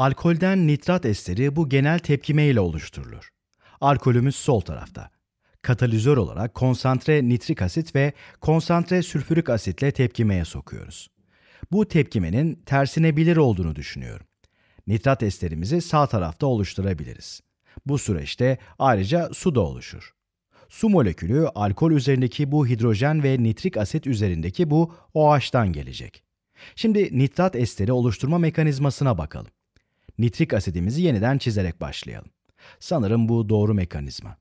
Alkolden nitrat esteri bu genel tepkime ile oluşturulur. Alkolümüz sol tarafta. Katalizör olarak konsantre nitrik asit ve konsantre sülfürik asitle tepkimeye sokuyoruz. Bu tepkimenin tersinebilir olduğunu düşünüyorum. Nitrat esterimizi sağ tarafta oluşturabiliriz. Bu süreçte ayrıca su da oluşur. Su molekülü alkol üzerindeki bu hidrojen ve nitrik asit üzerindeki bu OH'tan gelecek. Şimdi nitrat esteri oluşturma mekanizmasına bakalım nitrik asidimizi yeniden çizerek başlayalım. Sanırım bu doğru mekanizma.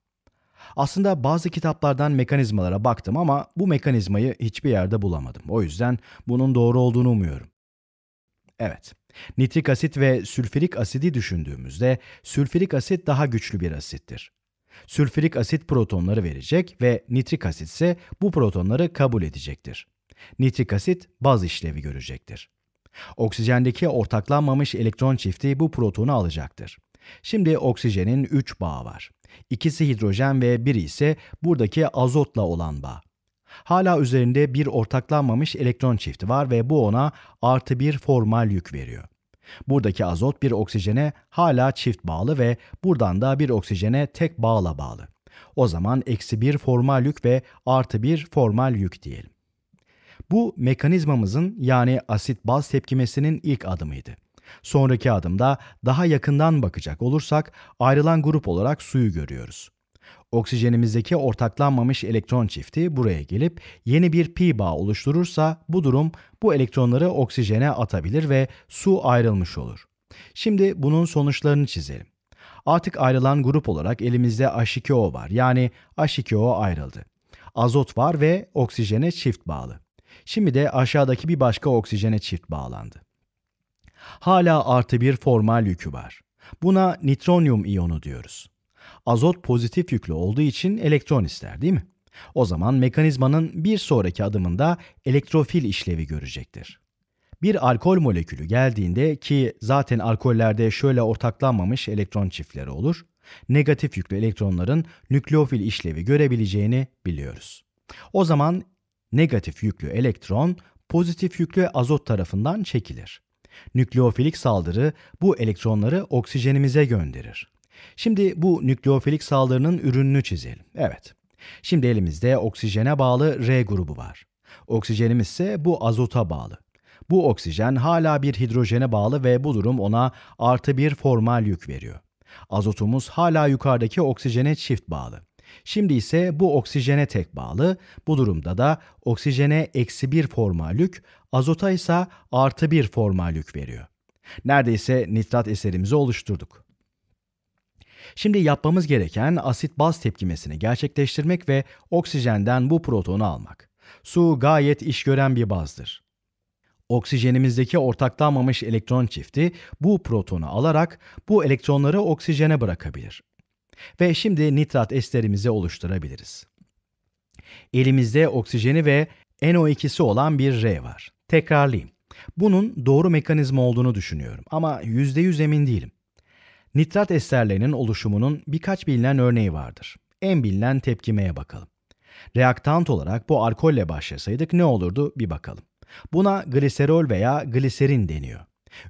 Aslında bazı kitaplardan mekanizmalara baktım ama bu mekanizmayı hiçbir yerde bulamadım. O yüzden bunun doğru olduğunu umuyorum. Evet. Nitrik asit ve sülfürik asidi düşündüğümüzde sülfürik asit daha güçlü bir asittir. Sülfürik asit protonları verecek ve nitrik asit ise bu protonları kabul edecektir. Nitrik asit baz işlevi görecektir. Oksijendeki ortaklanmamış elektron çifti bu protonu alacaktır. Şimdi oksijenin 3 bağı var. İkisi hidrojen ve biri ise buradaki azotla olan bağ. Hala üzerinde bir ortaklanmamış elektron çifti var ve bu ona artı bir formal yük veriyor. Buradaki azot bir oksijene hala çift bağlı ve buradan da bir oksijene tek bağla bağlı. O zaman eksi bir formal yük ve artı bir formal yük diyelim. Bu mekanizmamızın yani asit baz tepkimesinin ilk adımıydı. Sonraki adımda daha yakından bakacak olursak ayrılan grup olarak suyu görüyoruz. Oksijenimizdeki ortaklanmamış elektron çifti buraya gelip yeni bir pi bağ oluşturursa bu durum bu elektronları oksijene atabilir ve su ayrılmış olur. Şimdi bunun sonuçlarını çizelim. Artık ayrılan grup olarak elimizde H2O var yani H2O ayrıldı. Azot var ve oksijene çift bağlı. Şimdi de aşağıdaki bir başka oksijene çift bağlandı. Hala artı bir formal yükü var. Buna nitronyum iyonu diyoruz. Azot pozitif yüklü olduğu için elektron ister değil mi? O zaman mekanizmanın bir sonraki adımında elektrofil işlevi görecektir. Bir alkol molekülü geldiğinde ki zaten alkollerde şöyle ortaklanmamış elektron çiftleri olur, negatif yüklü elektronların nükleofil işlevi görebileceğini biliyoruz. O zaman negatif yüklü elektron pozitif yüklü azot tarafından çekilir. Nükleofilik saldırı bu elektronları oksijenimize gönderir. Şimdi bu nükleofilik saldırının ürününü çizelim. Evet. Şimdi elimizde oksijene bağlı R grubu var. Oksijenimiz ise bu azota bağlı. Bu oksijen hala bir hidrojene bağlı ve bu durum ona artı bir formal yük veriyor. Azotumuz hala yukarıdaki oksijene çift bağlı. Şimdi ise bu oksijene tek bağlı. Bu durumda da oksijene eksi bir forma lük, azota ise artı bir forma lük veriyor. Neredeyse nitrat eserimizi oluşturduk. Şimdi yapmamız gereken asit baz tepkimesini gerçekleştirmek ve oksijenden bu protonu almak. Su gayet iş gören bir bazdır. Oksijenimizdeki ortaklanmamış elektron çifti bu protonu alarak bu elektronları oksijene bırakabilir. Ve şimdi nitrat esterimizi oluşturabiliriz. Elimizde oksijeni ve NO2'si olan bir R var. Tekrarlayayım. Bunun doğru mekanizma olduğunu düşünüyorum ama %100 emin değilim. Nitrat esterlerinin oluşumunun birkaç bilinen örneği vardır. En bilinen tepkimeye bakalım. Reaktant olarak bu alkolle başlasaydık ne olurdu bir bakalım. Buna gliserol veya gliserin deniyor.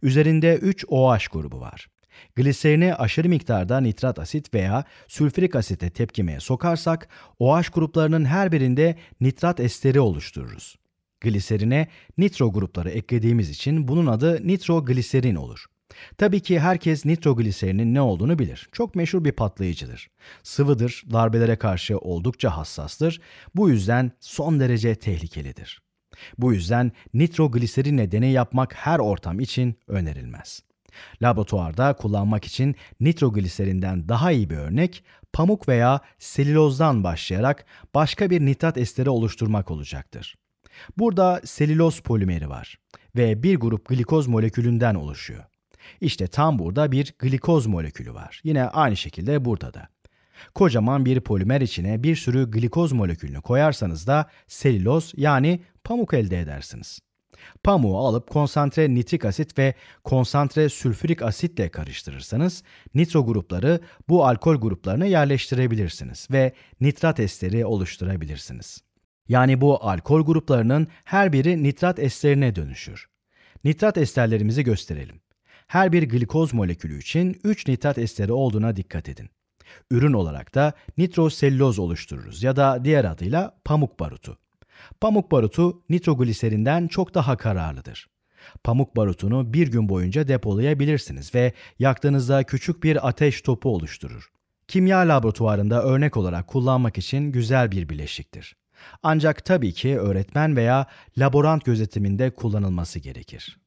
Üzerinde 3 OH grubu var. Gliserine aşırı miktarda nitrat asit veya sülfürik asite tepkimeye sokarsak OH gruplarının her birinde nitrat esteri oluştururuz. Gliserine nitro grupları eklediğimiz için bunun adı nitrogliserin olur. Tabii ki herkes nitrogliserinin ne olduğunu bilir. Çok meşhur bir patlayıcıdır. Sıvıdır, darbelere karşı oldukça hassastır. Bu yüzden son derece tehlikelidir. Bu yüzden nitrogliserin deney yapmak her ortam için önerilmez. Laboratuvarda kullanmak için nitrogliserinden daha iyi bir örnek pamuk veya selülozdan başlayarak başka bir nitrat esteri oluşturmak olacaktır. Burada selüloz polimeri var ve bir grup glikoz molekülünden oluşuyor. İşte tam burada bir glikoz molekülü var. Yine aynı şekilde burada da. Kocaman bir polimer içine bir sürü glikoz molekülünü koyarsanız da selüloz yani pamuk elde edersiniz. Pamuğu alıp konsantre nitrik asit ve konsantre sülfürik asitle karıştırırsanız nitro grupları bu alkol gruplarına yerleştirebilirsiniz ve nitrat esteri oluşturabilirsiniz. Yani bu alkol gruplarının her biri nitrat esterine dönüşür. Nitrat esterlerimizi gösterelim. Her bir glikoz molekülü için 3 nitrat esteri olduğuna dikkat edin. Ürün olarak da nitroselüloz oluştururuz ya da diğer adıyla pamuk barutu. Pamuk barutu nitrogliserinden çok daha kararlıdır. Pamuk barutunu bir gün boyunca depolayabilirsiniz ve yaktığınızda küçük bir ateş topu oluşturur. Kimya laboratuvarında örnek olarak kullanmak için güzel bir bileşiktir. Ancak tabii ki öğretmen veya laborant gözetiminde kullanılması gerekir.